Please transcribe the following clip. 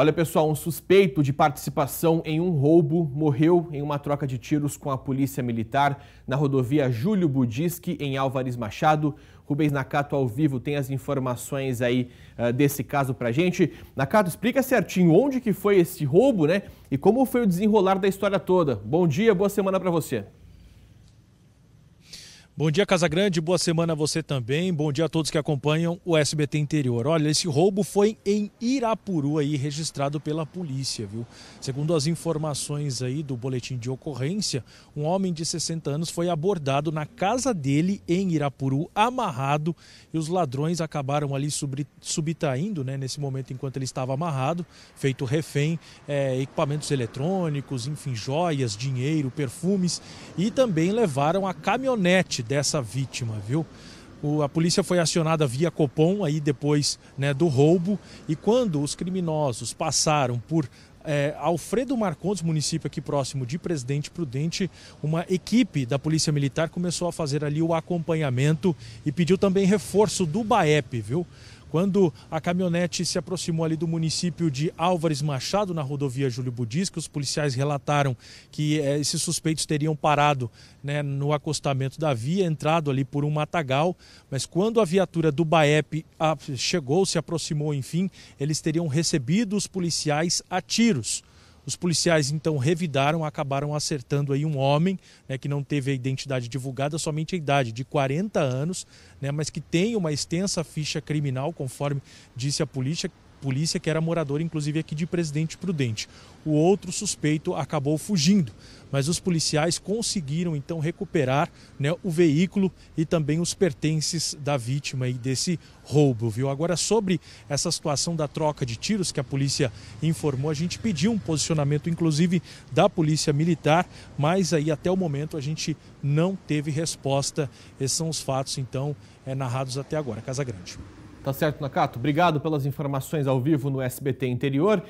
Olha, pessoal, um suspeito de participação em um roubo morreu em uma troca de tiros com a polícia militar na rodovia Júlio Budisque, em Álvares Machado. Rubens Nakato, ao vivo, tem as informações aí uh, desse caso pra gente. Nakato, explica certinho onde que foi esse roubo, né? E como foi o desenrolar da história toda. Bom dia, boa semana para você. Bom dia, Casa Grande. Boa semana a você também. Bom dia a todos que acompanham o SBT Interior. Olha, esse roubo foi em Irapuru aí, registrado pela polícia, viu? Segundo as informações aí do boletim de ocorrência, um homem de 60 anos foi abordado na casa dele em Irapuru, amarrado, e os ladrões acabaram ali subtraindo, né, nesse momento enquanto ele estava amarrado, feito refém, é, equipamentos eletrônicos, enfim, joias, dinheiro, perfumes, e também levaram a caminhonete dessa vítima, viu? O, a polícia foi acionada via Copom aí depois né, do roubo e quando os criminosos passaram por é, Alfredo Marcondes, município aqui próximo de Presidente Prudente, uma equipe da Polícia Militar começou a fazer ali o acompanhamento e pediu também reforço do BAEP, viu? Quando a caminhonete se aproximou ali do município de Álvares Machado, na rodovia Júlio Budisca, os policiais relataram que eh, esses suspeitos teriam parado né, no acostamento da via, entrado ali por um matagal, mas quando a viatura do BAEP ah, chegou, se aproximou, enfim, eles teriam recebido os policiais a tiros. Os policiais então revidaram, acabaram acertando aí um homem né, que não teve a identidade divulgada, somente a idade de 40 anos, né, mas que tem uma extensa ficha criminal, conforme disse a polícia, polícia, que era morador inclusive aqui de Presidente Prudente. O outro suspeito acabou fugindo, mas os policiais conseguiram então recuperar né, o veículo e também os pertences da vítima e desse roubo, viu? Agora sobre essa situação da troca de tiros que a polícia informou, a gente pediu um posicionamento inclusive da polícia militar, mas aí até o momento a gente não teve resposta. Esses são os fatos então é, narrados até agora. Casa Grande. Tá certo, Nakato? Obrigado pelas informações ao vivo no SBT Interior.